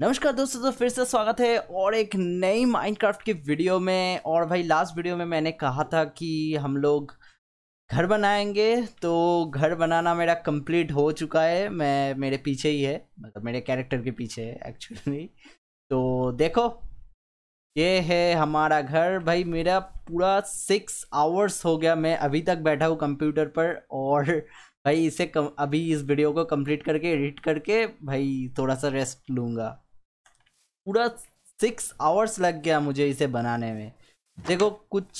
नमस्कार दोस्तों तो फिर से स्वागत है और एक नई माइनक्राफ्ट की वीडियो में और भाई लास्ट वीडियो में मैंने कहा था कि हम लोग घर बनाएंगे तो घर बनाना मेरा कंप्लीट हो चुका है मैं मेरे पीछे ही है मतलब मेरे कैरेक्टर के पीछे है एक्चुअली तो देखो ये है हमारा घर भाई मेरा पूरा सिक्स आवर्स हो गया मैं अभी तक बैठा हूँ कंप्यूटर पर और भाई इसे कम, अभी इस वीडियो को कंप्लीट करके एडिट करके भाई थोड़ा सा रेस्ट लूँगा पूरा सिक्स आवर्स लग गया मुझे इसे बनाने में देखो कुछ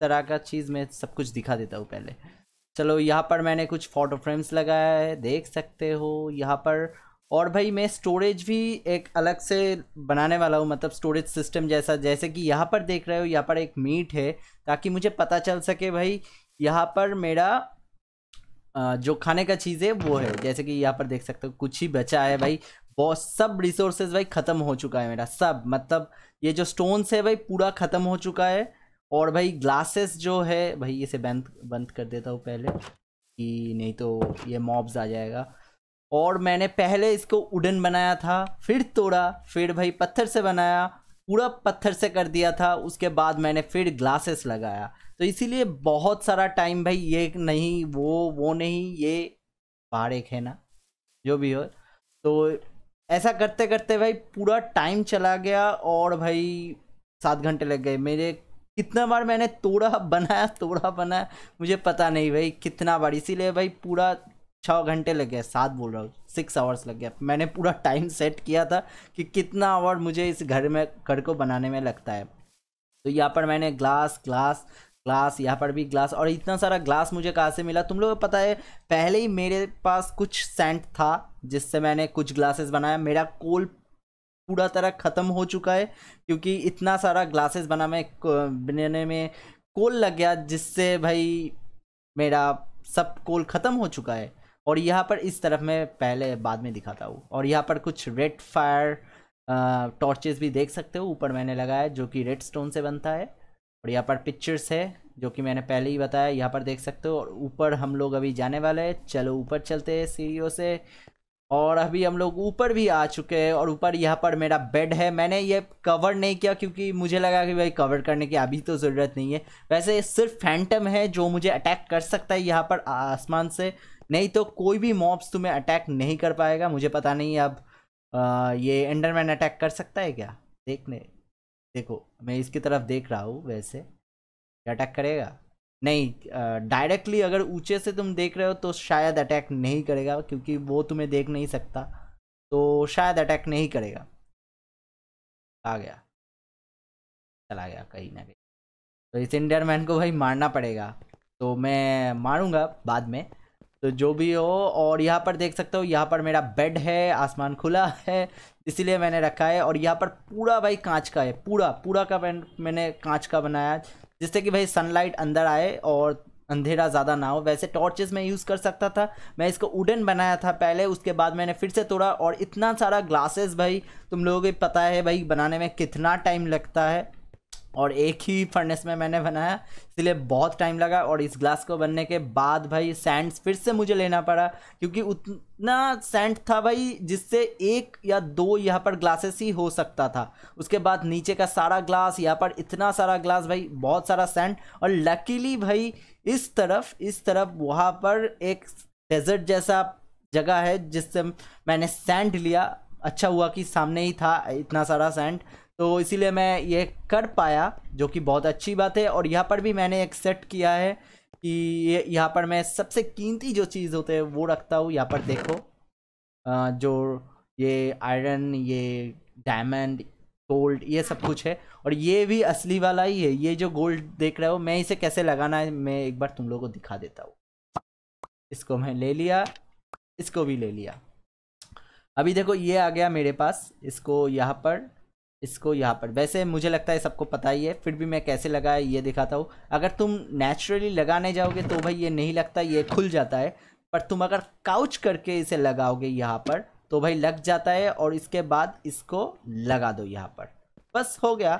तरह का चीज़ मैं सब कुछ दिखा देता हूँ पहले चलो यहाँ पर मैंने कुछ फ़ोटो फ्रेम्स लगाया है देख सकते हो यहाँ पर और भाई मैं स्टोरेज भी एक अलग से बनाने वाला हूँ मतलब स्टोरेज सिस्टम जैसा जैसे कि यहाँ पर देख रहे हो यहाँ पर एक मीट है ताकि मुझे पता चल सके भाई यहाँ पर मेरा जो खाने का चीज़ है वो है जैसे कि यहाँ पर देख सकते हो कुछ ही बचा है भाई बहुत सब रिसोर्सेज भाई ख़त्म हो चुका है मेरा सब मतलब ये जो स्टोन्स है भाई पूरा ख़त्म हो चुका है और भाई ग्लासेस जो है भाई इसे बंद बंद कर देता हूँ पहले कि नहीं तो ये मॉब्स आ जाएगा और मैंने पहले इसको उडन बनाया था फिर तोड़ा फिर भाई पत्थर से बनाया पूरा पत्थर से कर दिया था उसके बाद मैंने फिर ग्लासेस लगाया तो इसीलिए बहुत सारा टाइम भाई ये नहीं वो वो नहीं ये बाहर एक है ना जो भी हो तो ऐसा करते करते भाई पूरा टाइम चला गया और भाई सात घंटे लग गए मेरे कितना बार मैंने तोड़ा बनाया तोड़ा बनाया मुझे पता नहीं भाई कितना बार इसीलिए भाई पूरा छः घंटे लग गया सात बोल रहा हूँ सिक्स आवर्स लग गया मैंने पूरा टाइम सेट किया था कि कितना आवर मुझे इस घर में घर को बनाने में लगता है तो यहाँ पर मैंने ग्लास ग्लास ग्लास यहाँ पर भी ग्लास और इतना सारा ग्लास मुझे कहाँ से मिला तुम लोग को पता है पहले ही मेरे पास कुछ सेंट था जिससे मैंने कुछ ग्लासेस बनाया मेरा कोल पूरा तरह ख़त्म हो चुका है क्योंकि इतना सारा ग्लासेस बना में बनाने में कोल लग गया जिससे भाई मेरा सब कोल ख़त्म हो चुका है और यहाँ पर इस तरफ मैं पहले बाद में दिखाता हूँ और यहाँ पर कुछ रेड फायर टॉर्चेस भी देख सकते हो ऊपर मैंने लगाया जो कि रेड स्टोन से बनता है और यहाँ पर पिक्चर्स है जो कि मैंने पहले ही बताया यहाँ पर देख सकते हो और ऊपर हम लोग अभी जाने वाले हैं चलो ऊपर चलते हैं सीढ़ियों से और अभी हम लोग ऊपर भी आ चुके हैं और ऊपर यहाँ पर मेरा बेड है मैंने ये कवर नहीं किया क्योंकि मुझे लगा कि भाई कवर करने की अभी तो ज़रूरत नहीं है वैसे सिर्फ फैंटम है जो मुझे अटैक कर सकता है यहाँ पर आसमान से नहीं तो कोई भी मॉब्स तुम्हें अटैक नहीं कर पाएगा मुझे पता नहीं अब आ, ये एंडरमैन अटैक कर सकता है क्या देखने देखो मैं इसकी तरफ देख रहा हूँ वैसे अटैक करेगा नहीं डायरेक्टली अगर ऊंचे से तुम देख रहे हो तो शायद अटैक नहीं करेगा क्योंकि वो तुम्हें देख नहीं सकता तो शायद अटैक नहीं करेगा आ गया चला गया कहीं ना कहीं तो इस इंडियन मैन को भाई मारना पड़ेगा तो मैं मारूंगा बाद में तो जो भी हो और यहाँ पर देख सकते हो यहाँ पर मेरा बेड है आसमान खुला है इसीलिए मैंने रखा है और यहाँ पर पूरा भाई कांच का है पूरा पूरा का मैंने कांच का बनाया जिससे कि भाई सनलाइट अंदर आए और अंधेरा ज़्यादा ना हो वैसे टॉर्चेस मैं यूज़ कर सकता था मैं इसको वुडन बनाया था पहले उसके बाद मैंने फिर से तोड़ा और इतना सारा ग्लासेस भाई तुम लोगों को पता है भाई बनाने में कितना टाइम लगता है और एक ही फर्नेस में मैंने बनाया इसलिए बहुत टाइम लगा और इस ग्लास को बनने के बाद भाई सैंड्स फिर से मुझे लेना पड़ा क्योंकि उतना सैंड था भाई जिससे एक या दो यहाँ पर ग्लासेस ही हो सकता था उसके बाद नीचे का सारा ग्लास यहाँ पर इतना सारा ग्लास भाई बहुत सारा सैंड और लकीली भाई इस तरफ इस तरफ वहाँ पर एक डेजर्ट जैसा जगह है जिससे मैंने सैंड लिया अच्छा हुआ कि सामने ही था इतना सारा सैंड तो इसीलिए मैं ये कर पाया जो कि बहुत अच्छी बात है और यहाँ पर भी मैंने एक सेट किया है कि ये यहाँ पर मैं सबसे कीमती जो चीज़ होते हैं वो रखता हूँ यहाँ पर देखो जो ये आयरन ये डायमंड गोल्ड ये सब कुछ है और ये भी असली वाला ही है ये जो गोल्ड देख रहे हो मैं इसे कैसे लगाना है मैं एक बार तुम लोगों को दिखा देता हूँ इसको मैं ले लिया इसको भी ले लिया अभी देखो ये आ गया मेरे पास इसको यहाँ पर इसको यहाँ पर वैसे मुझे लगता है सबको पता ही है फिर भी मैं कैसे लगा ये दिखाता हूँ अगर तुम नेचुरली लगाने जाओगे तो भाई ये नहीं लगता ये खुल जाता है पर तुम अगर काउच करके इसे लगाओगे यहाँ पर तो भाई लग जाता है और इसके बाद इसको लगा दो यहाँ पर बस हो गया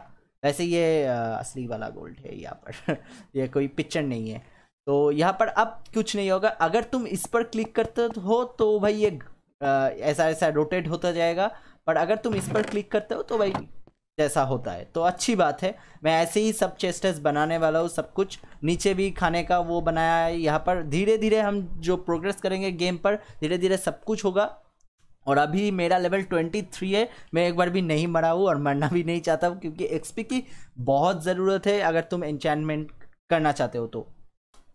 वैसे ये असली वाला गोल्ड है यहाँ पर ये कोई पिक्चर नहीं है तो यहाँ पर अब कुछ नहीं होगा अगर तुम इस पर क्लिक करते हो तो भाई ये ऐसा ऐसा रोटेट होता जाएगा बट अगर तुम इस पर क्लिक करते हो तो भाई जैसा होता है तो अच्छी बात है मैं ऐसे ही सब चेस्टेस बनाने वाला हूँ सब कुछ नीचे भी खाने का वो बनाया है यहाँ पर धीरे धीरे हम जो प्रोग्रेस करेंगे गेम पर धीरे धीरे सब कुछ होगा और अभी मेरा लेवल 23 है मैं एक बार भी नहीं मरा हूँ और मरना भी नहीं चाहता हूँ क्योंकि एक्सपी की बहुत ज़रूरत है अगर तुम इंचैनमेंट करना चाहते हो तो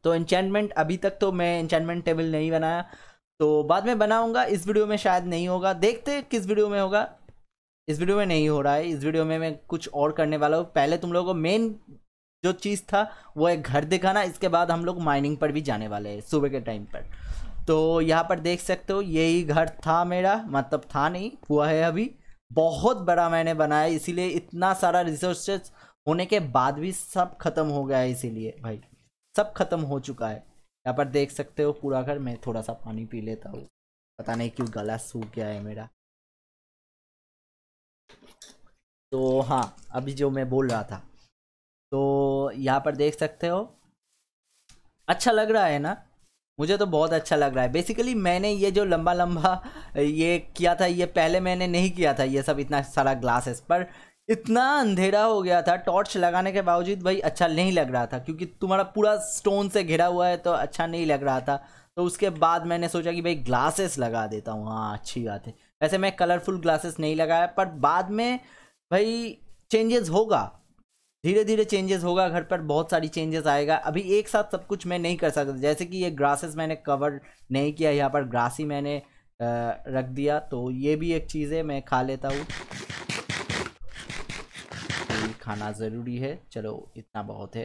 तो इंचैनमेंट अभी तक तो मैं इंचैनमेंट टेबल नहीं बनाया तो बाद में बनाऊंगा इस वीडियो में शायद नहीं होगा देखते किस वीडियो में होगा इस वीडियो में नहीं हो रहा है इस वीडियो में मैं कुछ और करने वाला हूँ पहले तुम लोगों को मेन जो चीज़ था वो है घर दिखाना इसके बाद हम लोग माइनिंग पर भी जाने वाले हैं सुबह के टाइम पर तो यहाँ पर देख सकते हो यही घर था मेरा मतलब था नहीं हुआ है अभी बहुत बड़ा मैंने बनाया इसीलिए इतना सारा रिसोर्सेज होने के बाद भी सब खत्म हो गया है इसीलिए भाई सब खत्म हो चुका है यहाँ पर देख सकते हो पूरा घर मैं थोड़ा सा पानी पी लेता हूँ पता नहीं क्यों गला सूख गया है मेरा तो हाँ अभी जो मैं बोल रहा था तो यहाँ पर देख सकते हो अच्छा लग रहा है ना मुझे तो बहुत अच्छा लग रहा है बेसिकली मैंने ये जो लंबा लंबा ये किया था ये पहले मैंने नहीं किया था ये सब इतना सारा ग्लासेस पर इतना अंधेरा हो गया था टॉर्च लगाने के बावजूद भाई अच्छा नहीं लग रहा था क्योंकि तुम्हारा पूरा स्टोन से घिरा हुआ है तो अच्छा नहीं लग रहा था तो उसके बाद मैंने सोचा कि भाई ग्लासेस लगा देता हूँ हाँ अच्छी बात है वैसे मैं कलरफुल ग्लासेस नहीं लगाया पर बाद में भाई चेंजेस होगा धीरे धीरे चेंजेस होगा घर पर बहुत सारी चेंजेस आएगा अभी एक साथ सब कुछ मैं नहीं कर सकता जैसे कि ये ग्रासेस मैंने कवर नहीं किया यहाँ पर ग्रास ही मैंने रख दिया तो ये भी एक चीज़ है मैं खा लेता हूँ खाना ज़रूरी है चलो इतना बहुत है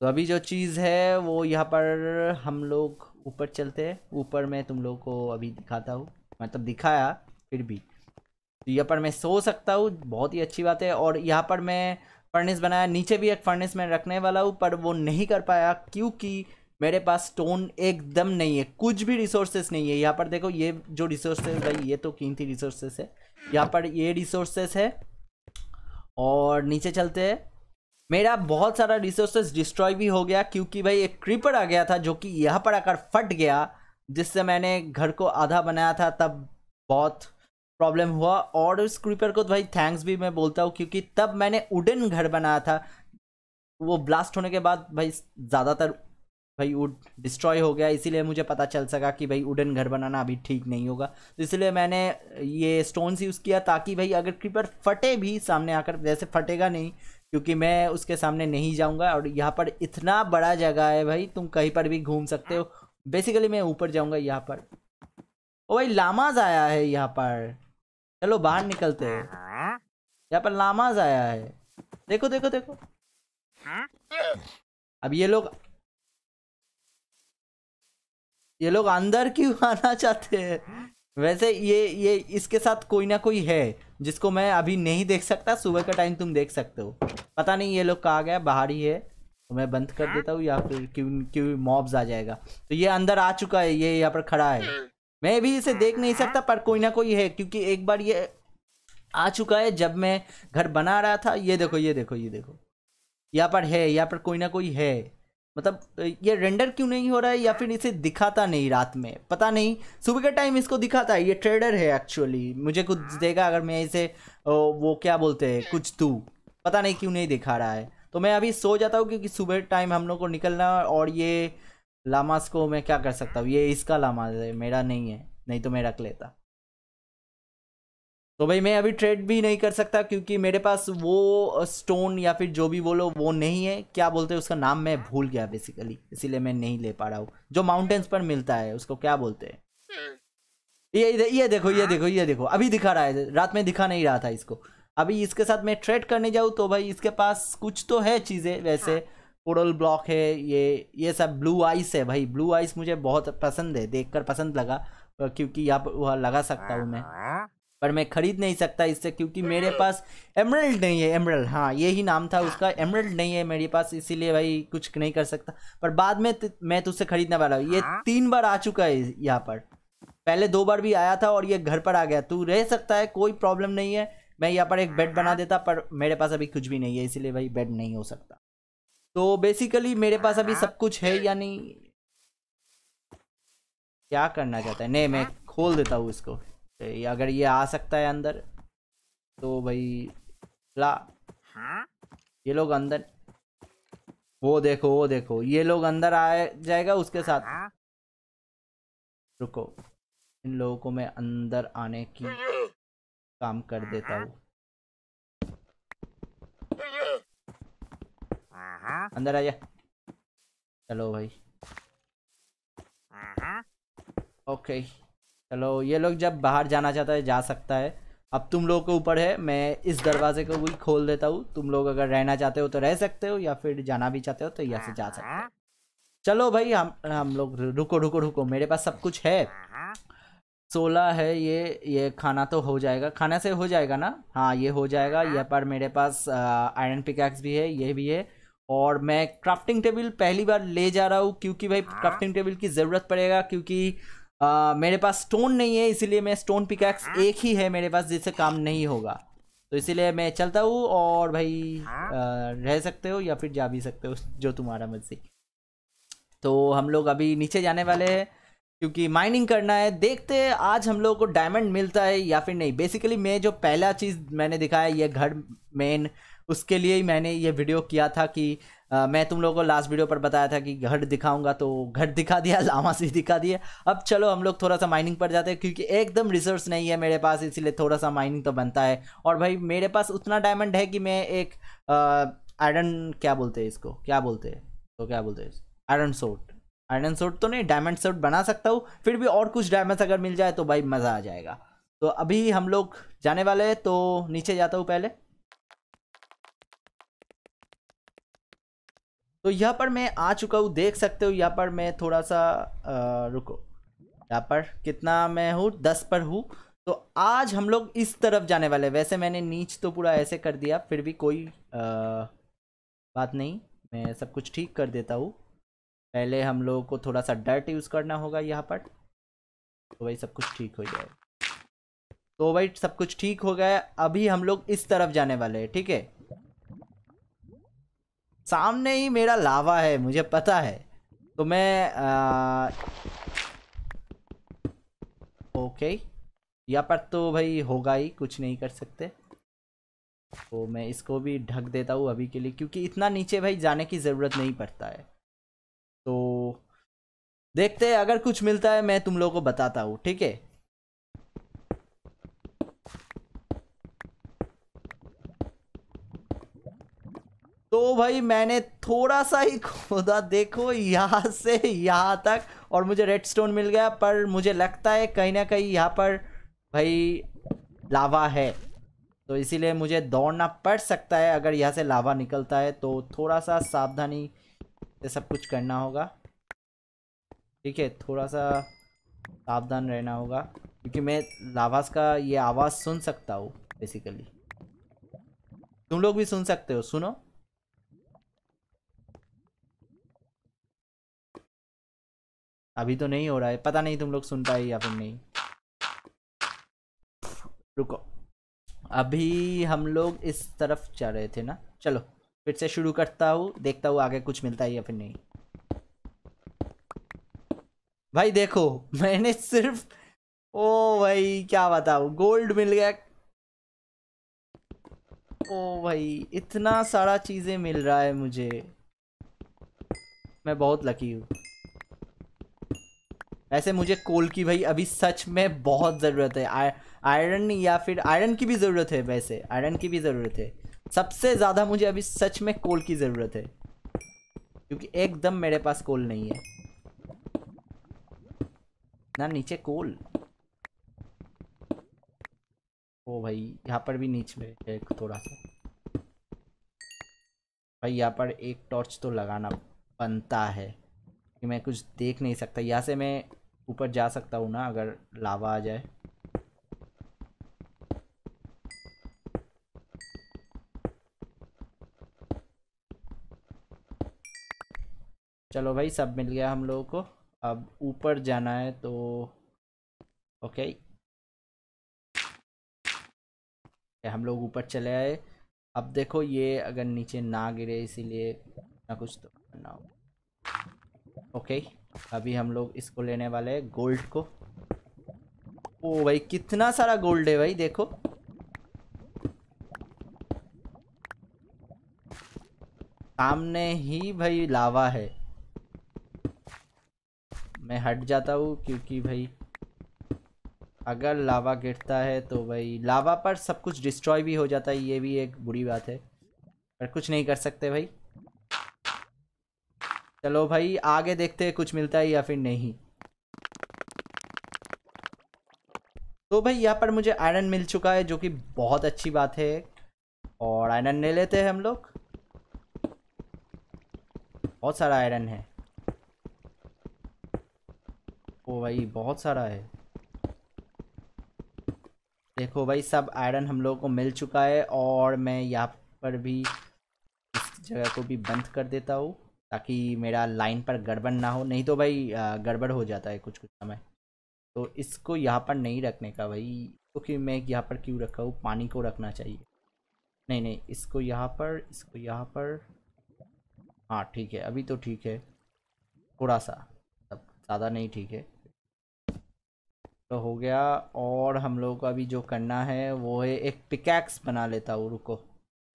तो अभी जो चीज़ है वो यहाँ पर हम लोग ऊपर चलते हैं ऊपर मैं तुम लोग को अभी दिखाता हूँ मतलब दिखाया फिर भी तो यहाँ पर मैं सो सकता हूँ बहुत ही अच्छी बात है और यहाँ पर मैं फर्निस बनाया नीचे भी एक फर्निस में रखने वाला हूँ पर वो नहीं कर पाया क्योंकि मेरे पास स्टोन एकदम नहीं है कुछ भी रिसोर्सेस नहीं है यहाँ पर देखो ये जो रिसोर्सेस भाई ये तो कीमती रिसोर्सेस है यहाँ पर ये रिसोर्सेस है और नीचे चलते हैं मेरा बहुत सारा रिसोर्सेस डिस्ट्रॉय भी हो गया क्योंकि भाई एक क्रीपर आ गया था जो कि यहाँ पर आकर फट गया जिससे मैंने घर को आधा बनाया था तब बहुत प्रॉब्लम हुआ और उस क्रीपर को तो भाई थैंक्स भी मैं बोलता हूँ क्योंकि तब मैंने उडन घर बनाया था वो ब्लास्ट होने के बाद भाई ज़्यादातर भाई वो डिस्ट्रॉय हो गया इसीलिए मुझे पता चल सका कि भाई उडन घर बनाना अभी ठीक नहीं होगा तो इसलिए मैंने ये स्टोन्स यूज़ किया ताकि भाई अगर क्रीपर फटे भी सामने आकर वैसे फटेगा नहीं क्योंकि मैं उसके सामने नहीं जाऊंगा और यहाँ पर इतना बड़ा जगह है भाई तुम कहीं पर भी घूम सकते हो बेसिकली मैं ऊपर जाऊँगा यहाँ पर ओ भाई लामाज आया है यहाँ पर चलो बाहर निकलते हैं यहाँ पर लामाज आया है देखो देखो देखो अब ये लोग ये लोग अंदर क्यों आना चाहते हैं वैसे ये ये इसके साथ कोई ना कोई है जिसको मैं अभी नहीं देख सकता सुबह का टाइम तुम देख सकते हो पता नहीं ये लोग कहा गया बाहर ही है तो मैं बंद कर देता हूँ या फिर क्यों क्यों मॉब्स आ जाएगा तो ये अंदर आ चुका है ये यहाँ पर खड़ा है मैं भी इसे देख नहीं सकता पर कोई ना कोई है क्योंकि एक बार ये आ चुका है जब मैं घर बना रहा था ये देखो ये देखो ये देखो यहाँ पर है यहाँ पर कोई ना कोई है मतलब ये रेंडर क्यों नहीं हो रहा है या फिर इसे दिखाता नहीं रात में पता नहीं सुबह का टाइम इसको दिखाता है ये ट्रेडर है एक्चुअली मुझे कुछ हाँ। देगा अगर मैं इसे वो क्या बोलते हैं कुछ तू पता नहीं क्यों नहीं दिखा रहा है तो मैं अभी सो जाता हूँ क्योंकि सुबह टाइम हम लोग को निकलना और ये लामास को मैं क्या कर सकता हूँ ये इसका लामास है मेरा नहीं है नहीं तो मैं रख लेता तो भाई मैं अभी ट्रेड भी नहीं कर सकता क्योंकि मेरे पास वो स्टोन या फिर जो भी बोलो वो नहीं है क्या बोलते हैं उसका नाम मैं भूल गया बेसिकली इसीलिए मैं नहीं ले पा रहा हूँ जो माउंटेन्स पर मिलता है उसको क्या बोलते हैं ये ये देखो ये देखो ये देखो अभी दिखा रहा है रात में दिखा नहीं रहा था इसको अभी इसके साथ मैं ट्रेड करने जाऊँ तो भाई इसके पास कुछ तो है चीज़ें वैसे कोरल हाँ। ब्लॉक है ये ये सब ब्लू आइस है भाई ब्लू आइस मुझे बहुत पसंद है देख पसंद लगा क्योंकि यहाँ लगा सकता हूँ मैं हाँ। पर मैं ख़रीद नहीं सकता इससे क्योंकि मेरे पास एमरल्ड नहीं है एमरल्ड हाँ यही नाम था उसका एमरल्ड नहीं है मेरे पास इसीलिए भाई कुछ नहीं कर सकता पर बाद में मैं तुझसे खरीदने वाला हूँ ये हाँ? तीन बार आ चुका है यहाँ पर पहले दो बार भी आया था और ये घर पर आ गया तू रह सकता है कोई प्रॉब्लम नहीं है मैं यहाँ पर एक बेड बना हाँ? देता पर मेरे पास अभी कुछ भी नहीं है इसीलिए भाई बेड नहीं हो सकता तो बेसिकली मेरे पास अभी सब हाँ? कुछ है या नहीं क्या करना चाहता है नहीं मैं खोल देता हूँ इसको तो अगर ये आ सकता है अंदर तो भाई ला हाँ? ये लोग अंदर वो देखो वो देखो ये लोग अंदर आ जाएगा उसके साथ हाँ? रुको इन लोगों को मैं अंदर आने की काम कर हाँ? देता हूँ अंदर आ जा चलो भाई ओके चलो ये लोग जब बाहर जाना चाहता है जा सकता है अब तुम लोग के ऊपर है मैं इस दरवाजे को भी खोल देता हूँ तुम लोग अगर रहना चाहते हो तो रह सकते हो या फिर जाना भी चाहते हो तो यहाँ से जा सकते हो चलो भाई हम हम लोग रुको रुको रुको मेरे पास सब कुछ है सोलह है ये ये खाना तो हो जाएगा खाना से हो जाएगा ना हाँ ये हो जाएगा यहाँ पर मेरे पास आयरन पिकैक्स भी है ये भी है और मैं क्राफ्टिंग टेबल पहली बार ले जा रहा हूँ क्योंकि भाई क्राफ्टिंग टेबल की ज़रूरत पड़ेगा क्योंकि आ, मेरे पास स्टोन नहीं है इसीलिए मैं स्टोन पिकैक्स हाँ? एक ही है मेरे पास जिससे काम नहीं होगा तो इसीलिए मैं चलता हूँ और भाई हाँ? आ, रह सकते हो या फिर जा भी सकते हो जो तुम्हारा मर्जी तो हम लोग अभी नीचे जाने वाले हैं क्योंकि माइनिंग करना है देखते हैं आज हम लोग को डायमंड मिलता है या फिर नहीं बेसिकली मैं जो पहला चीज़ मैंने दिखाया ये घर मेन उसके लिए ही मैंने ये वीडियो किया था कि आ, मैं तुम लोगों को लास्ट वीडियो पर बताया था कि घर दिखाऊंगा तो घर दिखा दिया लामा से दिखा दिया अब चलो हम लोग थोड़ा सा माइनिंग पर जाते हैं क्योंकि एकदम रिसोर्स नहीं है मेरे पास इसीलिए थोड़ा सा माइनिंग तो बनता है और भाई मेरे पास उतना डायमंड है कि मैं एक आयरन क्या बोलते हैं इसको क्या बोलते हैं तो क्या बोलते हैं आयरन सोट आयरन सोट तो नहीं डायमंड सोट बना सकता हूँ फिर भी और कुछ डायमंड्स अगर मिल जाए तो भाई मज़ा आ जाएगा तो अभी हम लोग जाने वाले हैं तो नीचे जाता हूँ पहले तो यहाँ पर मैं आ चुका हूँ देख सकते हो यहाँ पर मैं थोड़ा सा आ, रुको यहाँ पर कितना मैं हूँ दस पर हूँ तो आज हम लोग इस तरफ जाने वाले वैसे मैंने नीच तो पूरा ऐसे कर दिया फिर भी कोई आ, बात नहीं मैं सब कुछ ठीक कर देता हूँ पहले हम लोगों को थोड़ा सा डर्ट यूज़ करना होगा यहाँ पर तो भाई सब कुछ ठीक हो जाएगा तो भाई सब कुछ ठीक हो गया अभी हम लोग इस तरफ जाने वाले हैं ठीक है सामने ही मेरा लावा है मुझे पता है तो मैं आ... ओके यहाँ पर तो भाई होगा ही कुछ नहीं कर सकते तो मैं इसको भी ढक देता हूँ अभी के लिए क्योंकि इतना नीचे भाई जाने की ज़रूरत नहीं पड़ता है तो देखते हैं अगर कुछ मिलता है मैं तुम लोगों को बताता हूँ ठीक है तो भाई मैंने थोड़ा सा ही खोदा देखो यहाँ से यहाँ तक और मुझे रेड स्टोन मिल गया पर मुझे लगता है कहीं ना कहीं यहाँ पर भाई लावा है तो इसीलिए मुझे दौड़ना पड़ सकता है अगर यहाँ से लावा निकलता है तो थोड़ा सा सावधानी से सब कुछ करना होगा ठीक है थोड़ा सा सावधान रहना होगा क्योंकि मैं लावास का ये आवाज़ सुन सकता हूँ बेसिकली तुम लोग भी सुन सकते हो सुनो अभी तो नहीं हो रहा है पता नहीं तुम लोग सुन पाए या फिर नहीं रुको अभी हम लोग इस तरफ जा रहे थे ना चलो फिर से शुरू करता हूँ देखता हूँ आगे कुछ मिलता है या फिर नहीं भाई देखो मैंने सिर्फ ओ भाई क्या बताऊ गोल्ड मिल गया ओ भाई इतना सारा चीज़ें मिल रहा है मुझे मैं बहुत लकी हूँ ऐसे मुझे कोल की भाई अभी सच में बहुत ज़रूरत है आयरन या फिर आयरन की भी ज़रूरत है वैसे आयरन की भी ज़रूरत है सबसे ज़्यादा मुझे अभी सच में कोल की ज़रूरत है क्योंकि एकदम मेरे पास कोल नहीं है ना नीचे कोल ओ भाई यहाँ पर भी नीचे में एक थोड़ा सा भाई यहाँ पर एक टॉर्च तो लगाना बनता है कि मैं कुछ देख नहीं सकता यहाँ से मैं ऊपर जा सकता हूँ ना अगर लावा आ जाए चलो भाई सब मिल गया हम लोगों को अब ऊपर जाना है तो ओके हम लोग ऊपर चले आए अब देखो ये अगर नीचे ना गिरे इसीलिए ना कुछ तो करना होगा ओके अभी हम लोग इसको लेने वाले हैं गोल्ड को ओ भाई कितना सारा गोल्ड है भाई देखो सामने ही भाई लावा है मैं हट जाता हूँ क्योंकि भाई अगर लावा गिरता है तो भाई लावा पर सब कुछ डिस्ट्रॉय भी हो जाता है ये भी एक बुरी बात है पर कुछ नहीं कर सकते भाई चलो भाई आगे देखते हैं कुछ मिलता है या फिर नहीं तो भाई यहाँ पर मुझे आयरन मिल चुका है जो कि बहुत अच्छी बात है और आयरन ले लेते हैं हम लोग बहुत सारा आयरन है ओ भाई बहुत सारा है देखो भाई सब आयरन हम लोगों को मिल चुका है और मैं यहाँ पर भी इस जगह को भी बंद कर देता हूँ ताकि मेरा लाइन पर गड़बड़ ना हो नहीं तो भाई गड़बड़ हो जाता है कुछ कुछ समय तो इसको यहाँ पर नहीं रखने का भाई क्योंकि तो मैं यहाँ पर क्यों रखा हूँ पानी को रखना चाहिए नहीं नहीं इसको यहाँ पर इसको यहाँ पर हाँ ठीक है अभी तो ठीक है थोड़ा सा मतलब ज़्यादा नहीं ठीक है तो हो गया और हम लोगों को अभी जो करना है वो है एक पिकैक्स बना लेता हूँ रुको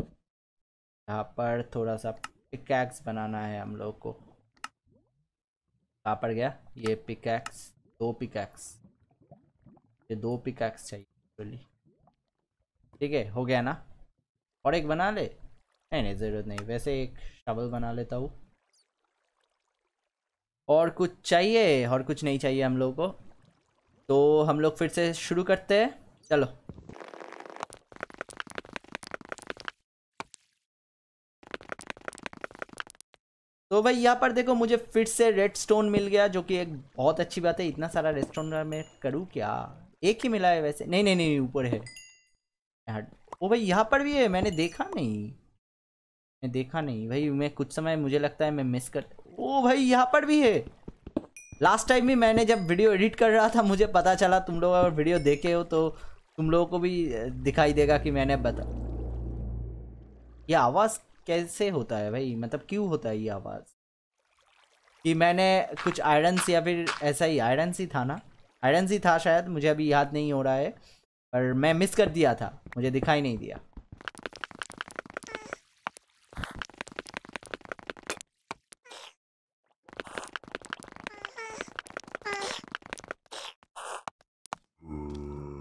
यहाँ पर थोड़ा सा पिकैक्स बनाना है हम लोग को कहाँ पड़ गया ये पिकैक्स दो पिकैक्स ये दो पिकैक्स चाहिए एक्चुअली ठीक है हो गया ना और एक बना ले नहीं नहीं ज़रूरत नहीं वैसे एक शबल बना लेता हूँ और कुछ चाहिए और कुछ नहीं चाहिए हम लोग को तो हम लोग फिर से शुरू करते हैं चलो तो भाई यहाँ पर देखो मुझे फिर से रेड स्टोन मिल गया जो कि एक बहुत अच्छी बात है इतना सारा रेड स्टोन मैं करूँ क्या एक ही मिला है वैसे नहीं नहीं नहीं ऊपर है वो भाई यहाँ पर भी है मैंने देखा नहीं मैं देखा नहीं भाई मैं कुछ समय मुझे लगता है मैं मिस कर ओ भाई यहाँ पर भी है लास्ट टाइम भी मैंने जब वीडियो एडिट कर रहा था मुझे पता चला तुम लोग अगर वीडियो देखे हो तो तुम लोगों को भी दिखाई देगा कि मैंने बता ये आवाज़ कैसे होता है भाई मतलब क्यों होता है ये आवाज़ कि मैंने कुछ आयरन्स या फिर ऐसा ही आयरन्स ही था ना आयरन्स ही था शायद मुझे अभी याद नहीं हो रहा है पर मैं मिस कर दिया था मुझे दिखाई नहीं दिया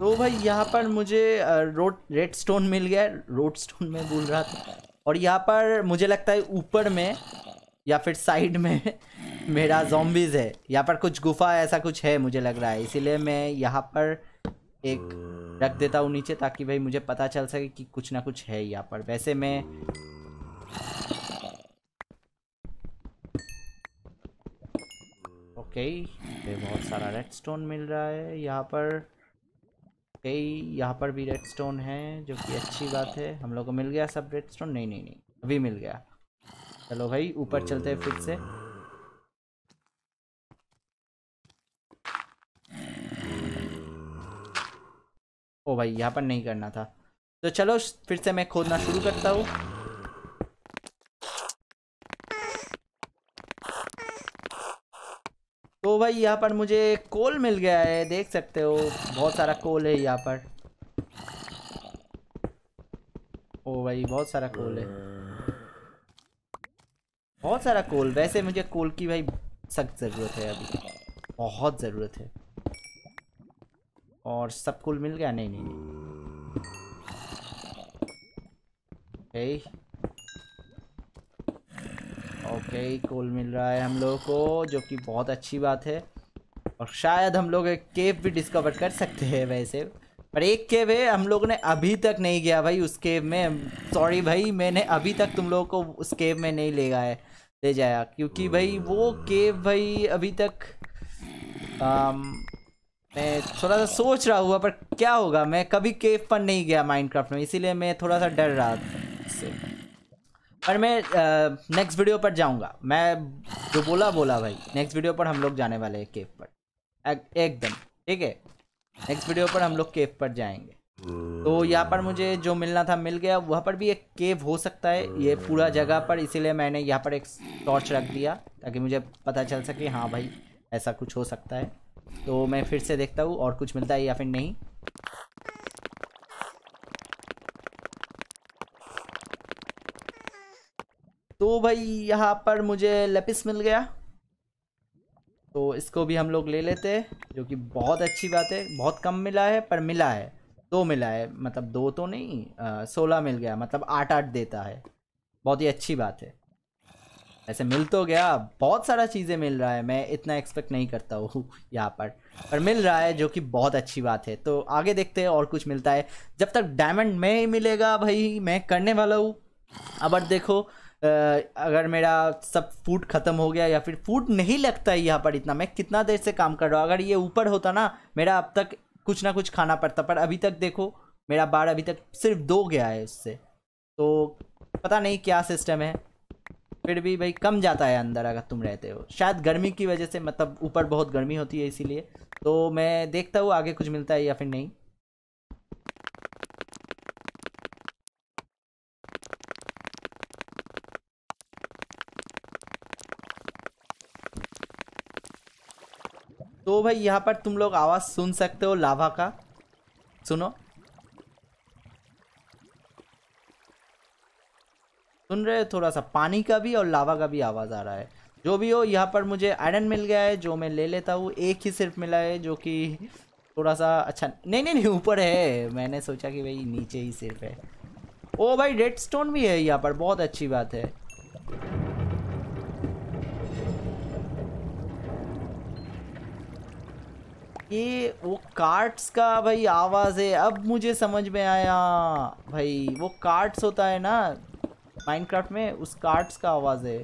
तो भाई यहाँ पर मुझे रोड रेड स्टोन मिल गया रोड स्टोन में भूल रहा था और यहाँ पर मुझे लगता है ऊपर में या फिर साइड में मेरा जोम्बिज है यहाँ पर कुछ गुफा ऐसा कुछ है मुझे लग रहा है इसीलिए मैं यहाँ पर एक रख देता हूँ नीचे ताकि भाई मुझे पता चल सके कि कुछ ना कुछ है यहाँ पर वैसे मैं ओके बहुत सारा रेड स्टोन मिल रहा है यहाँ पर ओके यहाँ पर भी रेड स्टोन है जो कि अच्छी बात है हम लोग को मिल गया सब रेड स्टोन नहीं नहीं नहीं अभी मिल गया चलो भाई ऊपर चलते हैं फिर से ओ भाई यहाँ पर नहीं करना था तो चलो फिर से मैं खोदना शुरू करता हूँ भाई यहाँ पर मुझे कोल मिल गया है देख सकते हो बहुत सारा कोल है यहाँ पर ओ भाई बहुत सारा कोल है बहुत सारा कोल वैसे मुझे कोल की भाई सख्त ज़रूरत है अभी बहुत ज़रूरत है और सब कोल मिल गया नहीं नहीं नहीं ओके कोल मिल रहा है हम लोगों को जो कि बहुत अच्छी बात है और शायद हम लोग एक केव भी डिस्कवर कर सकते हैं वैसे पर एक केव है हम लोग ने अभी तक नहीं गया भाई उस केव में सॉरी भाई मैंने अभी तक तुम लोगों को उस केव में नहीं ले गया है ले जाया क्योंकि भाई वो केव भाई अभी तक आम, um, मैं थोड़ा सा सोच रहा हुआ पर क्या होगा मैं कभी केव पर नहीं गया माइंड में इसीलिए मैं थोड़ा सा डर रहा था पर मैं नेक्स्ट वीडियो पर जाऊंगा मैं जो बोला बोला भाई नेक्स्ट वीडियो पर हम लोग जाने वाले हैं केव पर एकदम ठीक है नेक्स्ट वीडियो पर हम लोग केव पर जाएंगे तो यहाँ पर मुझे जो मिलना था मिल गया वहाँ पर भी एक केव हो सकता है ये पूरा जगह पर इसीलिए मैंने यहाँ पर एक टॉर्च रख दिया ताकि मुझे पता चल सके हाँ भाई ऐसा कुछ हो सकता है तो मैं फिर से देखता हूँ और कुछ मिलता है या फिर नहीं तो भाई यहाँ पर मुझे लेपिस मिल गया तो इसको भी हम लोग ले लेते हैं जो कि बहुत अच्छी बात है बहुत कम मिला है पर मिला है दो मिला है मतलब दो तो नहीं सोलह मिल गया मतलब आठ आठ देता है बहुत ही अच्छी बात है ऐसे मिल तो गया बहुत सारा चीज़ें मिल रहा है मैं इतना एक्सपेक्ट नहीं करता हूँ यहाँ पर पर मिल रहा है जो कि बहुत अच्छी बात है तो आगे देखते हैं और कुछ मिलता है जब तक डायमंड में ही मिलेगा भाई मैं करने वाला हूँ अब देखो अगर मेरा सब फूड ख़त्म हो गया या फिर फूड नहीं लगता है यहाँ पर इतना मैं कितना देर से काम कर रहा हूँ अगर ये ऊपर होता ना मेरा अब तक कुछ ना कुछ खाना पड़ता पर अभी तक देखो मेरा बार अभी तक सिर्फ दो गया है उससे तो पता नहीं क्या सिस्टम है फिर भी भाई कम जाता है अंदर अगर तुम रहते हो शायद गर्मी की वजह से मतलब ऊपर बहुत गर्मी होती है इसीलिए तो मैं देखता हूँ आगे कुछ मिलता है या फिर नहीं भाई यहाँ पर तुम लोग आवाज़ सुन सकते हो लावा का सुनो सुन रहे थोड़ा सा पानी का भी और लावा का भी आवाज़ आ रहा है जो भी हो यहाँ पर मुझे आयरन मिल गया है जो मैं ले लेता हूँ एक ही सिर्फ मिला है जो कि थोड़ा सा अच्छा नहीं नहीं नहीं ऊपर है मैंने सोचा कि भाई नीचे ही सिर्फ है ओ भाई रेड स्टोन भी है यहाँ पर बहुत अच्छी बात है ये वो कार्ट्स का भाई आवाज़ है अब मुझे समझ में आया भाई वो कार्ट्स होता है ना माइनक्राफ्ट में उस कार्ट्स का आवाज़ है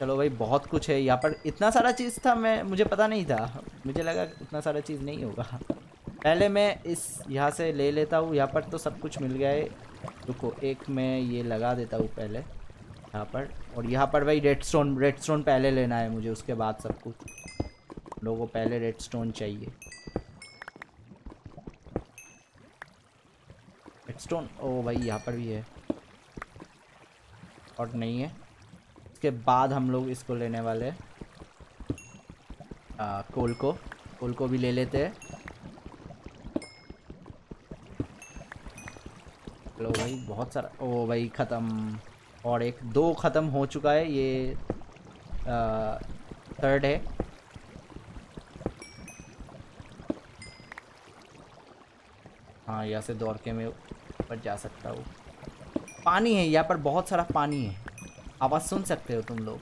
चलो भाई बहुत कुछ है यहाँ पर इतना सारा चीज़ था मैं मुझे पता नहीं था मुझे लगा इतना सारा चीज़ नहीं होगा पहले मैं इस यहाँ से ले लेता हूँ यहाँ पर तो सब कुछ मिल गया है रुको एक मैं ये लगा देता हूँ पहले यहाँ पर और यहाँ पर भाई रेड स्टोन रेड स्टोन पहले लेना है मुझे उसके बाद सब कुछ लोगों को पहले रेड स्टोन चाहिए स्टोन ओ भाई यहाँ पर भी है और नहीं है इसके बाद हम लोग इसको लेने वाले आ, कोल को कोल को भी ले लेते हैं लो भाई बहुत सारा ओ भाई ख़त्म और एक दो ख़त्म हो चुका है ये आ, थर्ड है हाँ यहाँ से दौड़ के मैं ऊपर जा सकता हूँ पानी है यहाँ पर बहुत सारा पानी है आवाज़ सुन सकते हो तुम लोग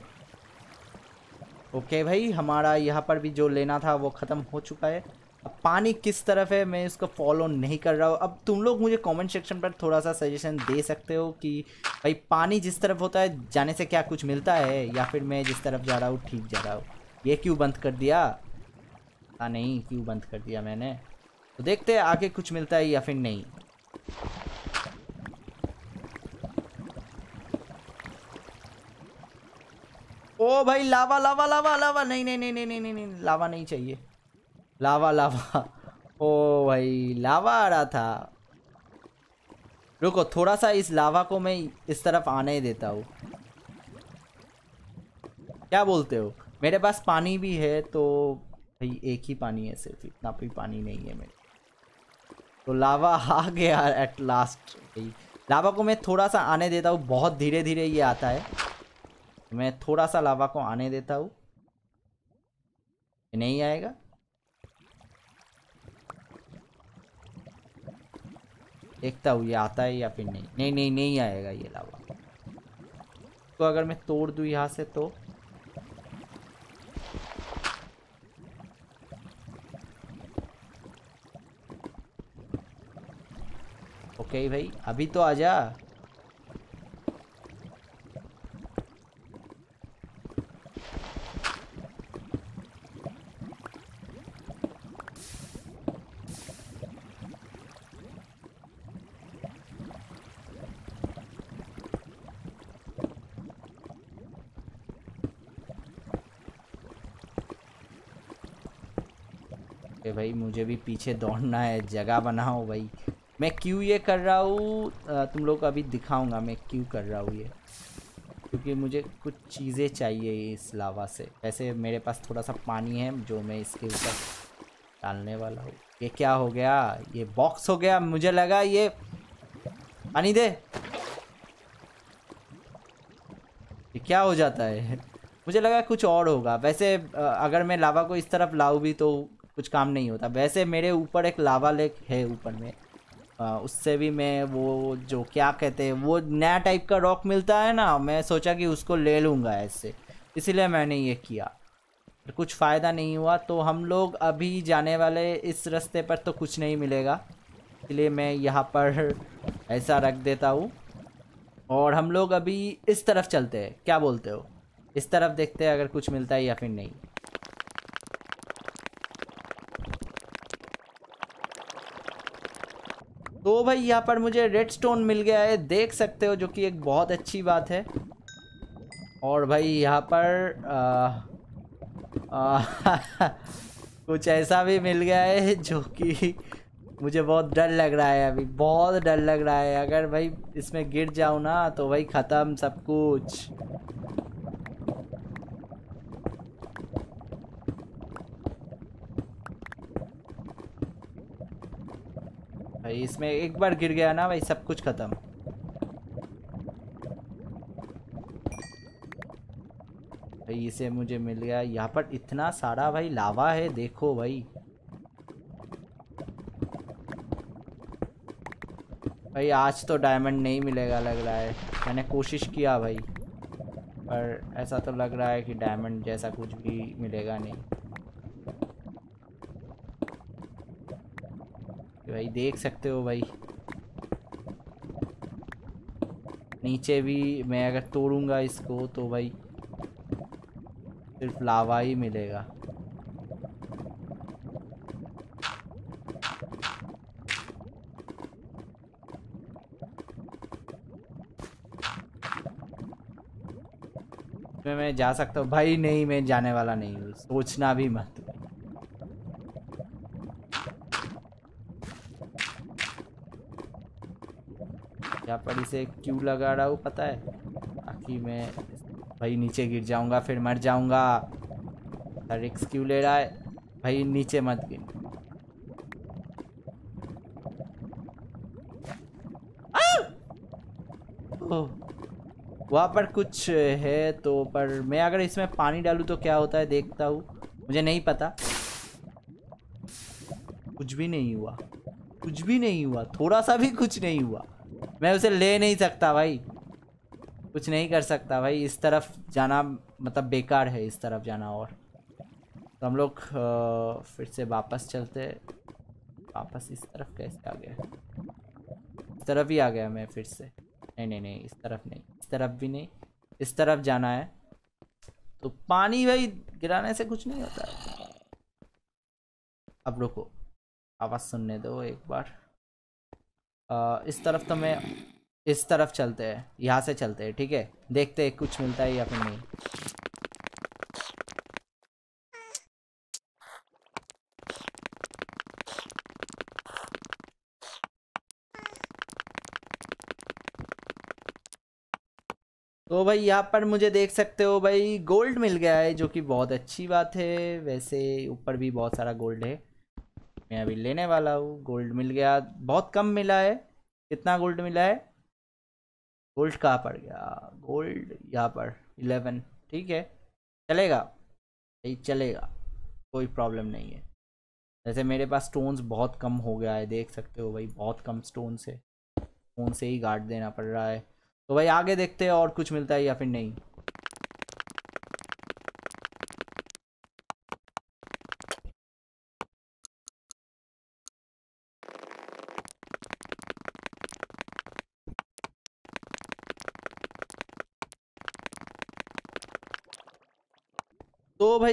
ओके भाई हमारा यहाँ पर भी जो लेना था वो ख़त्म हो चुका है अब पानी किस तरफ है मैं उसको फॉलो नहीं कर रहा हूँ अब तुम लोग मुझे कमेंट सेक्शन पर थोड़ा सा सजेशन दे सकते हो कि भाई पानी जिस तरफ होता है जाने से क्या कुछ मिलता है या फिर मैं जिस तरफ जा रहा हूँ ठीक जा रहा हूँ ये क्यों बंद कर दिया हाँ, नहीं क्यों बंद कर दिया मैंने तो देखते हैं आगे कुछ मिलता है या फिर नहीं ओ भाई लावा लावा लावा लावा नहीं नहीं नहीं नहीं नहीं नहीं, नहीं लावा नहीं चाहिए लावा लावा ओ भाई लावा आ रहा था रुको थोड़ा सा इस लावा को मैं इस तरफ आने देता हूँ क्या बोलते हो मेरे पास पानी भी है तो भाई एक ही पानी है सिर्फ इतना भी पानी नहीं है मेरे तो लावा आ गया एट लास्ट लावा को मैं थोड़ा सा आने देता हूँ बहुत धीरे धीरे ये आता है तो मैं थोड़ा सा लावा को आने देता हूँ नहीं आएगा देखता हूँ ये आता है या फिर नहीं नहीं नहीं नहीं आएगा ये लावा तो अगर मैं तोड़ दूँ यहाँ से तो ओके भाई अभी तो आ जा भाई मुझे भी पीछे दौड़ना है जगह बनाओ भाई मैं क्यों ये कर रहा हूँ तुम लोग को अभी दिखाऊंगा मैं क्यों कर रहा हूँ ये क्योंकि मुझे कुछ चीज़ें चाहिए इस लावा से वैसे मेरे पास थोड़ा सा पानी है जो मैं इसके ऊपर डालने वाला हूँ ये क्या हो गया ये बॉक्स हो गया मुझे लगा ये पानी दे ये क्या हो जाता है मुझे लगा कुछ और होगा वैसे अगर मैं लावा को इस तरफ लाऊ भी तो कुछ काम नहीं होता वैसे मेरे ऊपर एक लावा लेक है ऊपर में उससे भी मैं वो जो क्या कहते हैं वो नया टाइप का रॉक मिलता है ना मैं सोचा कि उसको ले लूँगा ऐसे इसलिए मैंने ये किया कुछ फ़ायदा नहीं हुआ तो हम लोग अभी जाने वाले इस रास्ते पर तो कुछ नहीं मिलेगा इसलिए मैं यहाँ पर ऐसा रख देता हूँ और हम लोग अभी इस तरफ चलते हैं क्या बोलते हो इस तरफ देखते हैं अगर कुछ मिलता है या फिर नहीं तो भाई यहाँ पर मुझे रेड स्टोन मिल गया है देख सकते हो जो कि एक बहुत अच्छी बात है और भाई यहाँ पर आ, आ, कुछ ऐसा भी मिल गया है जो कि मुझे बहुत डर लग रहा है अभी बहुत डर लग रहा है अगर भाई इसमें गिर जाऊँ ना तो भाई ख़त्म सब कुछ भाई इसमें एक बार गिर गया ना भाई सब कुछ खत्म भाई इसे मुझे मिल गया यहाँ पर इतना सारा भाई लावा है देखो भाई भाई आज तो डायमंड नहीं मिलेगा लग रहा है मैंने कोशिश किया भाई पर ऐसा तो लग रहा है कि डायमंड जैसा कुछ भी मिलेगा नहीं भाई देख सकते हो भाई नीचे भी मैं अगर तोड़ूंगा इसको तो भाई सिर्फ लावा ही मिलेगा मैं जा सकता हूँ भाई नहीं मैं जाने वाला नहीं हूँ सोचना भी मत यहाँ पर इसे क्यों लगा रहा हूँ पता है ताकि मैं भाई नीचे गिर जाऊँगा फिर मर जाऊँगा रिक्स क्यों ले रहा है भाई नीचे मत गिर वहाँ पर कुछ है तो पर मैं अगर इसमें पानी डालूँ तो क्या होता है देखता हूँ मुझे नहीं पता कुछ भी नहीं हुआ कुछ भी नहीं हुआ थोड़ा सा भी कुछ नहीं हुआ मैं उसे ले नहीं सकता भाई कुछ नहीं कर सकता भाई इस तरफ जाना मतलब बेकार है इस तरफ जाना और तो हम लोग फिर से वापस चलते वापस इस तरफ कैसे आ गया इस तरफ ही आ गया मैं फिर से नहीं नहीं नहीं इस तरफ नहीं इस तरफ भी नहीं इस तरफ जाना है तो पानी भाई गिराने से कुछ नहीं होता अब रुको आवाज़ सुनने दो एक बार इस तरफ तो मैं इस तरफ चलते हैं यहाँ से चलते हैं ठीक है देखते हैं कुछ मिलता है या फिर नहीं तो भाई यहाँ पर मुझे देख सकते हो भाई गोल्ड मिल गया है जो कि बहुत अच्छी बात है वैसे ऊपर भी बहुत सारा गोल्ड है मैं अभी लेने वाला हूँ गोल्ड मिल गया बहुत कम मिला है कितना गोल्ड मिला है गोल्ड कहाँ पड़ गया गोल्ड यहाँ पर इलेवन ठीक है चलेगा सही चलेगा कोई प्रॉब्लम नहीं है जैसे मेरे पास स्टोन्स बहुत कम हो गया है देख सकते हो भाई बहुत कम स्टोन्स है स्टोन से ही गार्ड देना पड़ रहा है तो भाई आगे देखते हैं और कुछ मिलता है या फिर नहीं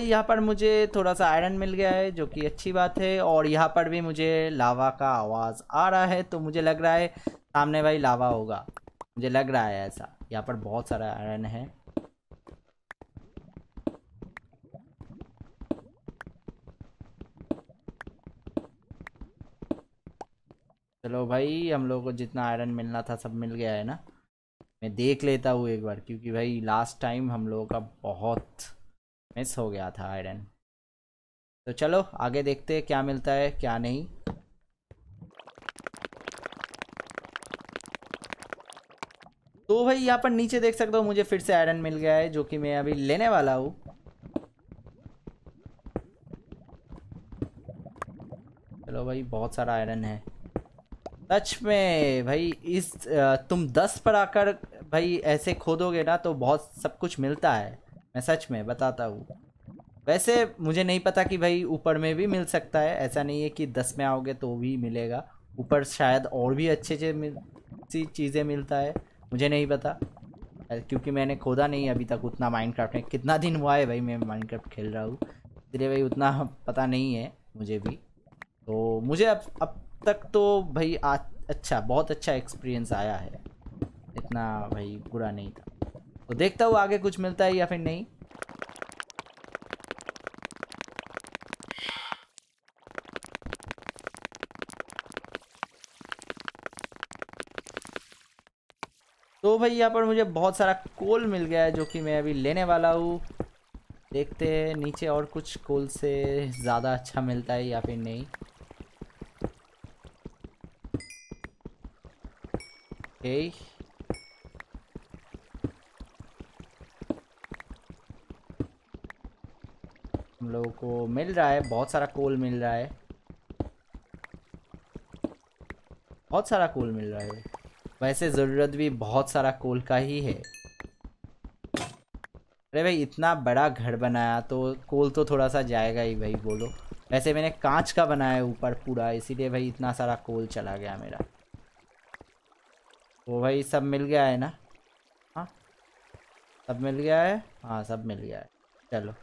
यहाँ पर मुझे थोड़ा सा आयरन मिल गया है जो कि अच्छी बात है और यहाँ पर भी मुझे लावा का आवाज़ आ रहा है तो मुझे लग रहा है सामने भाई लावा होगा मुझे लग रहा है ऐसा यहाँ पर बहुत सारा आयरन है चलो भाई हम लोगों को जितना आयरन मिलना था सब मिल गया है ना मैं देख लेता हूँ एक बार क्योंकि भाई लास्ट टाइम हम लोगों का बहुत मिस हो गया था आयरन तो चलो आगे देखते हैं क्या मिलता है क्या नहीं तो भाई यहाँ पर नीचे देख सकते हो मुझे फिर से आयरन मिल गया है जो कि मैं अभी लेने वाला हूँ चलो भाई बहुत सारा आयरन है सच में भाई इस तुम दस पर आकर भाई ऐसे खोदोगे ना तो बहुत सब कुछ मिलता है मैं सच में बताता हूँ वैसे मुझे नहीं पता कि भाई ऊपर में भी मिल सकता है ऐसा नहीं है कि दस में आओगे तो भी मिलेगा ऊपर शायद और भी अच्छे से मिल सी चीज़ें मिलता है मुझे नहीं पता क्योंकि मैंने खोदा नहीं अभी तक उतना माइनक्राफ्ट में कितना दिन हुआ है भाई मैं माइनक्राफ्ट खेल रहा हूँ इसलिए भाई उतना पता नहीं है मुझे भी तो मुझे अब अब तक तो भाई आ, अच्छा बहुत अच्छा एक्सपीरियंस आया है इतना भाई बुरा नहीं था तो देखता हूँ आगे कुछ मिलता है या फिर नहीं तो भाई यहाँ पर मुझे बहुत सारा कोल मिल गया है जो कि मैं अभी लेने वाला हूँ देखते हैं नीचे और कुछ कोल से ज़्यादा अच्छा मिलता है या फिर नहीं ओके okay. को मिल रहा है बहुत सारा कोल मिल रहा है बहुत सारा कोल मिल रहा है वैसे ज़रूरत भी बहुत सारा कोल का ही है अरे भाई इतना बड़ा घर बनाया तो कोल तो थोड़ा सा जाएगा ही भाई बोलो वैसे मैंने कांच का बनाया ऊपर पूरा इसीलिए भाई इतना सारा कोल चला गया मेरा वो भाई सब मिल गया है ना हाँ सब मिल गया है हाँ सब मिल गया है चलो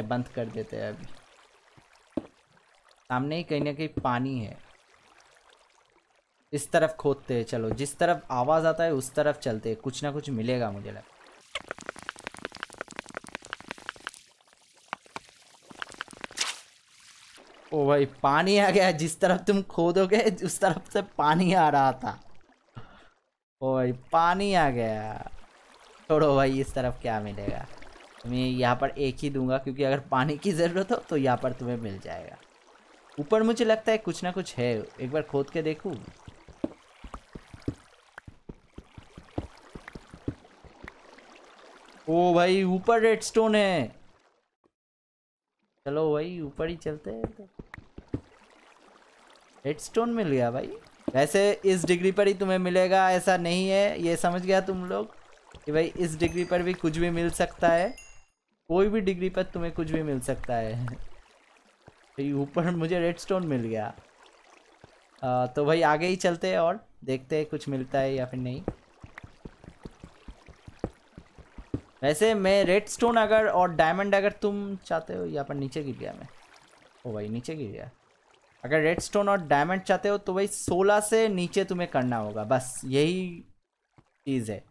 बंद कर देते हैं अभी सामने ही कहीं ना कहीं पानी है इस तरफ खोदते हैं चलो जिस तरफ आवाज़ आता है उस तरफ चलते हैं कुछ ना कुछ मिलेगा मुझे लग ओ भाई पानी आ गया जिस तरफ तुम खोदोगे उस तरफ से पानी आ रहा था ओ भाई पानी आ गया छोड़ो भाई इस तरफ क्या मिलेगा मैं यहाँ पर एक ही दूंगा क्योंकि अगर पानी की ज़रूरत हो तो यहाँ पर तुम्हें मिल जाएगा ऊपर मुझे लगता है कुछ ना कुछ है एक बार खोद के देखूँ ओ भाई ऊपर रेड स्टोन है चलो भाई ऊपर ही चलते हैं तो रेड स्टोन मिल गया भाई वैसे इस डिग्री पर ही तुम्हें मिलेगा ऐसा नहीं है ये समझ गया तुम लोग कि भाई इस डिग्री पर भी कुछ भी मिल सकता है कोई भी डिग्री पर तुम्हें कुछ भी मिल सकता है भाई ऊपर मुझे रेडस्टोन मिल गया आ, तो भाई आगे ही चलते हैं और देखते हैं कुछ मिलता है या फिर नहीं वैसे मैं रेडस्टोन अगर और डायमंड अगर तुम चाहते हो यहाँ पर नीचे गिर गया मैं ओ भाई नीचे गिर गया अगर रेडस्टोन और डायमंड चाहते हो तो भाई सोलह से नीचे तुम्हें करना होगा बस यही चीज़ है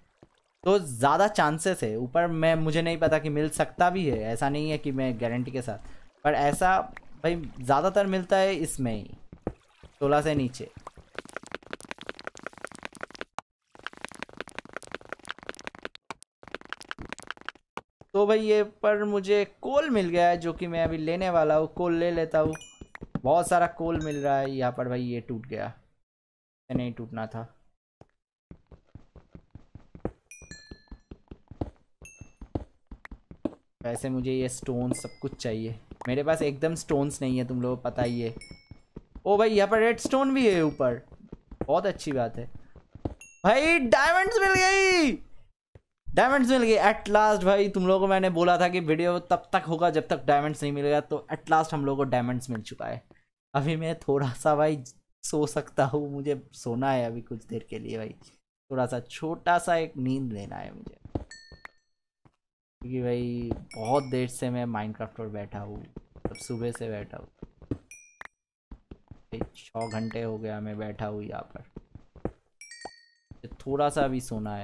तो ज़्यादा चांसेस है ऊपर मैं मुझे नहीं पता कि मिल सकता भी है ऐसा नहीं है कि मैं गारंटी के साथ पर ऐसा भाई ज़्यादातर मिलता है इसमें ही सोलह से नीचे तो भाई ये पर मुझे कोल मिल गया है जो कि मैं अभी लेने वाला हूँ कोल ले लेता हूँ बहुत सारा कोल मिल रहा है यहाँ पर भाई ये टूट गया नहीं टूटना था वैसे मुझे ये स्टोन सब कुछ चाहिए मेरे पास एकदम स्टोन्स नहीं है तुम लोग पता ही है ओ भाई यहाँ पर रेड स्टोन भी है ऊपर बहुत अच्छी बात है भाई डायमंड्स मिल गई डायमंड्स मिल गई एट लास्ट भाई तुम लोगों को मैंने बोला था कि वीडियो तब तक होगा जब तक डायमंड्स नहीं मिलेगा तो एट लास्ट हम लोगों को डायमंड्स मिल चुका है अभी मैं थोड़ा सा भाई सो सकता हूँ मुझे सोना है अभी कुछ देर के लिए भाई थोड़ा सा छोटा सा एक नींद लेना है मुझे क्योंकि भाई बहुत देर से मैं माइनक्राफ्ट पर बैठा हूँ अब मतलब सुबह से बैठा हूँ छः घंटे हो गया मैं बैठा हूँ यहाँ पर तो थोड़ा सा अभी सोना है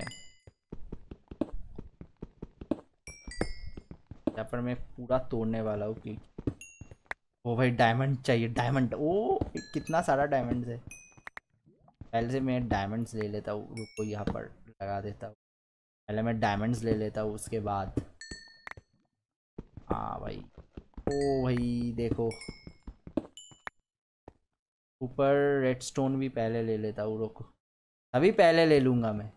यहाँ पर मैं पूरा तोड़ने वाला हूँ कि वो भाई डायमंड चाहिए डायमंड ओ कितना सारा डायमंड है पहले से मैं डायमंड्स ले लेता हूँ रुको यहाँ पर लगा देता हूँ पहले मैं डायमंड्स ले लेता हूँ उसके बाद हाँ भाई ओ भाई देखो ऊपर रेडस्टोन भी पहले ले लेता हूँ रोको अभी पहले ले लूँगा मैं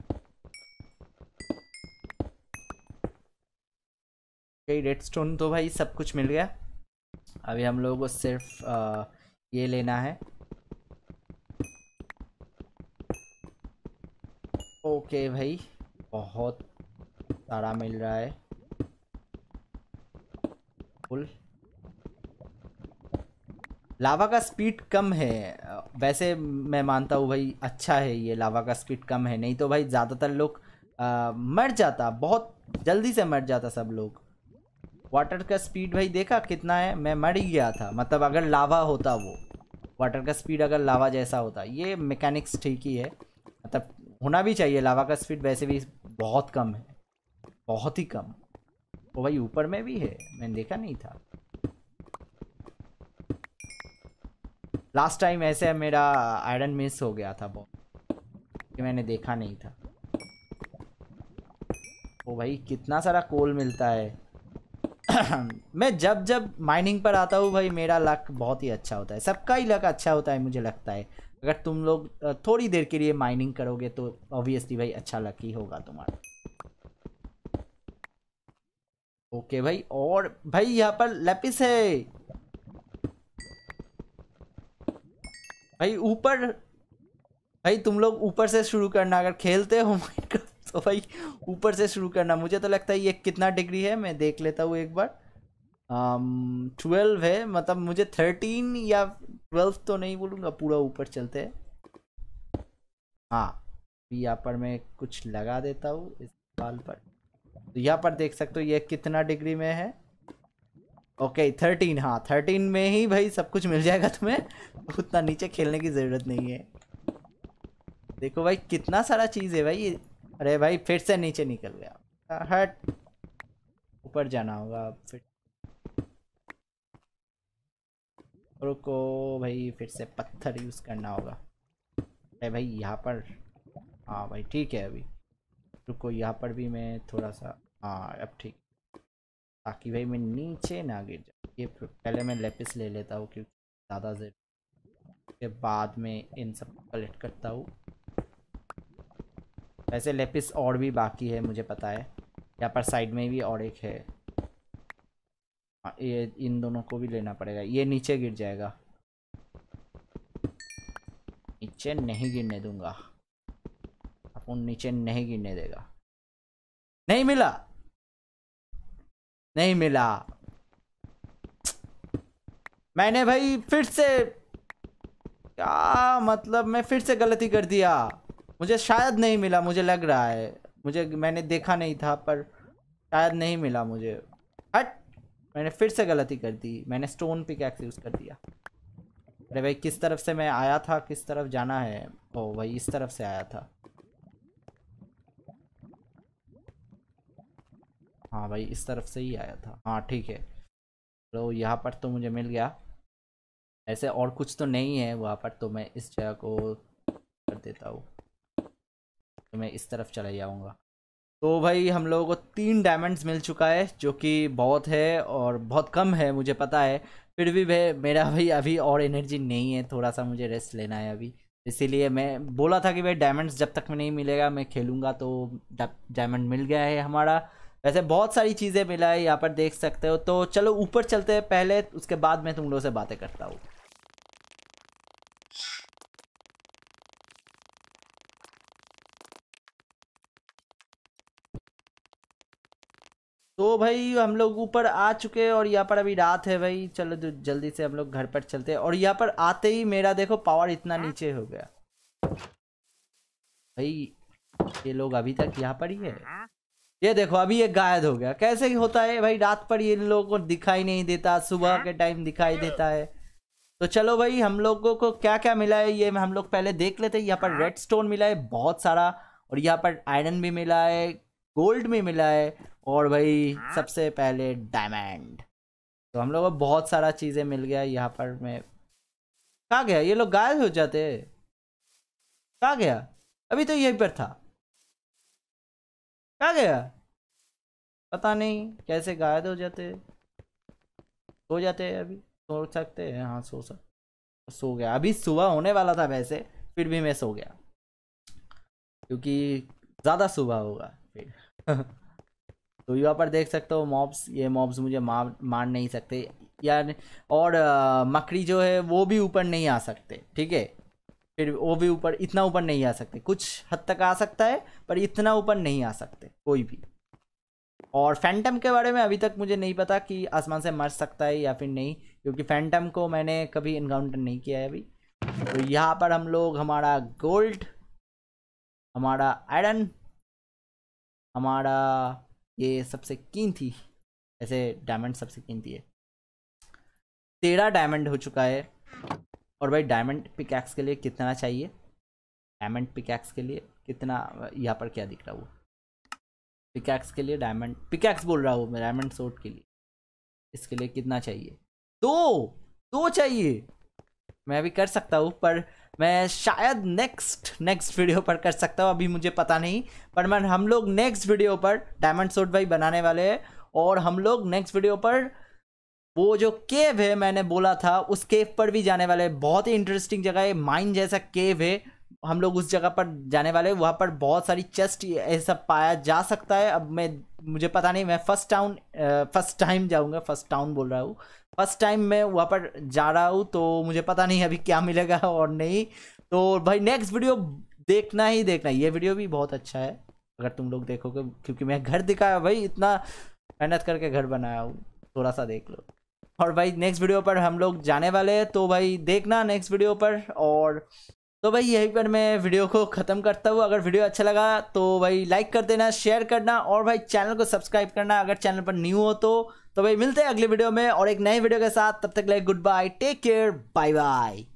कई रेड स्टोन तो भाई सब कुछ मिल गया अभी हम लोगों को सिर्फ आ, ये लेना है ओके भाई बहुत सारा मिल रहा है फुल लावा का स्पीड कम है वैसे मैं मानता हूँ भाई अच्छा है ये लावा का स्पीड कम है नहीं तो भाई ज़्यादातर लोग मर जाता बहुत जल्दी से मर जाता सब लोग वाटर का स्पीड भाई देखा कितना है मैं मर ही गया था मतलब अगर लावा होता वो वाटर का स्पीड अगर लावा जैसा होता ये मैकेनिक्स ठीक ही है मतलब होना भी चाहिए लावा का स्पीड वैसे भी बहुत कम है बहुत ही कम वो भाई ऊपर में भी है मैंने देखा नहीं था लास्ट टाइम ऐसे मेरा आयरन मिस हो गया था बहुत कि मैंने देखा नहीं था ओ भाई कितना सारा कोल मिलता है मैं जब जब माइनिंग पर आता हूँ भाई मेरा लक बहुत ही अच्छा होता है सबका ही लक अच्छा होता है मुझे लगता है अगर तुम लोग थोड़ी देर के लिए माइनिंग करोगे तो ऑब्वियसली भाई अच्छा लक ही होगा तुम्हारा ओके भाई और भाई यहाँ पर लेपिस है भाई ऊपर भाई तुम लोग ऊपर से शुरू करना अगर खेलते हो माइनक्राफ्ट तो भाई ऊपर से शुरू करना मुझे तो लगता है ये कितना डिग्री है मैं देख लेता हूँ एक बार ट्वेल्व है मतलब मुझे थर्टीन या ट्वेल्व तो नहीं बोलूँगा पूरा ऊपर चलते हाँ यहाँ पर मैं कुछ लगा देता हूँ इस बाल पर तो यहाँ पर देख सकते हो ये कितना डिग्री में है ओके थर्टीन हाँ थर्टीन में ही भाई सब कुछ मिल जाएगा तुम्हें उतना नीचे खेलने की ज़रूरत नहीं है देखो भाई कितना सारा चीज़ है भाई अरे भाई फिर से नीचे निकल गया हट ऊपर जाना होगा फिर रुको भाई फिर से पत्थर यूज़ करना होगा अरे भाई यहाँ पर हाँ भाई ठीक है अभी रुको यहाँ पर भी मैं थोड़ा सा हाँ अब ठीक ताकि भाई मैं नीचे ना गिर जाऊँ ये पहले मैं लेपिस ले लेता हूँ क्योंकि ज़्यादा जरूरी के बाद में इन सब कलेक्ट करता हूँ वैसे लेपिस और भी बाकी है मुझे पता है यहाँ पर साइड में भी और एक है हाँ, ये इन दोनों को भी लेना पड़ेगा ये नीचे गिर जाएगा नीचे नहीं गिरने दूंगा अपन नीचे नहीं गिरने देगा नहीं मिला नहीं मिला मैंने भाई फिर से क्या मतलब मैं फिर से गलती कर दिया मुझे शायद नहीं मिला मुझे लग रहा है मुझे मैंने देखा नहीं था पर शायद नहीं मिला मुझे हट मैंने फिर से गलती कर दी मैंने स्टोन पिक एक्स यूज़ कर दिया अरे भाई किस तरफ से मैं आया था किस तरफ जाना है ओ भाई इस तरफ से आया था हाँ भाई इस तरफ से ही आया था हाँ ठीक है तो यहाँ पर तो मुझे मिल गया ऐसे और कुछ तो नहीं है वहाँ पर तो मैं इस जगह को कर देता हूँ तो मैं इस तरफ चला जाऊँगा तो भाई हम लोगों को तीन डायमंड्स मिल चुका है जो कि बहुत है और बहुत कम है मुझे पता है फिर भी भाई मेरा भाई अभी और एनर्जी नहीं है थोड़ा सा मुझे रेस्ट लेना है अभी इसीलिए मैं बोला था कि भाई डायमंड्स जब तक नहीं मिलेगा मैं खेलूँगा तो डायमंड मिल गया है हमारा वैसे बहुत सारी चीज़ें मिला है यहाँ पर देख सकते हो तो चलो ऊपर चलते हैं पहले उसके बाद मैं तुम लोगों से बातें करता हूँ तो भाई हम लोग ऊपर आ चुके हैं और यहाँ पर अभी रात है भाई चलो तो जल्दी से हम लोग घर पर चलते हैं और यहाँ पर आते ही मेरा देखो पावर इतना हाँ। नीचे हो गया भाई ये लोग अभी तक यहाँ पर ही है हाँ। ये देखो अभी ये गायब हो गया कैसे ही होता है भाई रात पर ये लोगों को दिखाई नहीं देता सुबह हाँ। के टाइम दिखाई देता है तो चलो भाई हम लोगों को क्या क्या मिला है ये हम लोग पहले देख लेते हैं यहाँ पर रेड स्टोन मिला है बहुत सारा और यहाँ पर आयरन भी मिला है गोल्ड भी मिला है और भाई हाँ। सबसे पहले डायमंड तो हम लोग को बहुत सारा चीज़ें मिल गया यहाँ पर मैं कहा गया ये लोग गायब हो जाते कहा गया अभी तो यहीं पर था कहा गया पता नहीं कैसे गायब हो जाते सो जाते हैं अभी सो सकते हैं हाँ सो सकते सो गया अभी सुबह होने वाला था वैसे फिर भी मैं सो गया क्योंकि ज़्यादा सुबह होगा फिर तो यहाँ पर देख सकते हो मॉब्स ये मॉब्स मुझे मार मार नहीं सकते यार और आ, मकड़ी जो है वो भी ऊपर नहीं आ सकते ठीक है फिर वो भी ऊपर इतना ऊपर नहीं आ सकते कुछ हद तक आ सकता है पर इतना ऊपर नहीं आ सकते कोई भी और फैंटम के बारे में अभी तक मुझे नहीं पता कि आसमान से मर सकता है या फिर नहीं क्योंकि फैंटम को मैंने कभी इनकाउंटर नहीं किया है अभी तो यहाँ पर हम लोग हमारा गोल्ड हमारा आयरन हमारा ये सबसे थी ऐसे डायमंड सबसे कीन थी तेरह डायमंड हो चुका है और भाई डायमंड पिकैक्स के लिए कितना चाहिए डायमंड पिकैक्स के लिए कितना यहाँ पर क्या दिख रहा हूँ पिकैक्स के लिए डायमंड पिकैक्स बोल रहा हूँ मैं डायमंड सोट के लिए इसके लिए कितना चाहिए दो दो चाहिए मैं भी कर सकता हूँ पर मैं शायद नेक्स्ट नेक्स्ट वीडियो पर कर सकता हूँ अभी मुझे पता नहीं पर मैं हम लोग नेक्स्ट वीडियो पर डायमंड सोट भाई बनाने वाले हैं और हम लोग नेक्स्ट वीडियो पर वो जो केव है मैंने बोला था उस केव पर भी जाने वाले बहुत ही इंटरेस्टिंग जगह है माइंड जैसा केव है हम लोग उस जगह पर जाने वाले वहाँ पर बहुत सारी चेस्ट ऐसा पाया जा सकता है अब मैं मुझे पता नहीं मैं फर्स्ट टाउन फर्स्ट टाइम जाऊँगा फर्स्ट टाउन बोल रहा हूँ फर्स्ट टाइम मैं वहाँ पर जा रहा हूँ तो मुझे पता नहीं अभी क्या मिलेगा और नहीं तो भाई नेक्स्ट वीडियो देखना ही देखना ये वीडियो भी बहुत अच्छा है अगर तुम लोग देखोगे क्योंकि मैं घर दिखाया भाई इतना मेहनत करके घर बनाया हूँ थोड़ा सा देख लो और भाई नेक्स्ट वीडियो पर हम लोग जाने वाले हैं तो भाई देखना नेक्स्ट वीडियो पर और तो भाई यहीं पर मैं वीडियो को ख़त्म करता हूँ अगर वीडियो अच्छा लगा तो भाई लाइक कर देना शेयर करना और भाई चैनल को सब्सक्राइब करना अगर चैनल पर न्यू हो तो तो भाई मिलते हैं अगले वीडियो में और एक नए वीडियो के साथ तब तक like good bye take care bye bye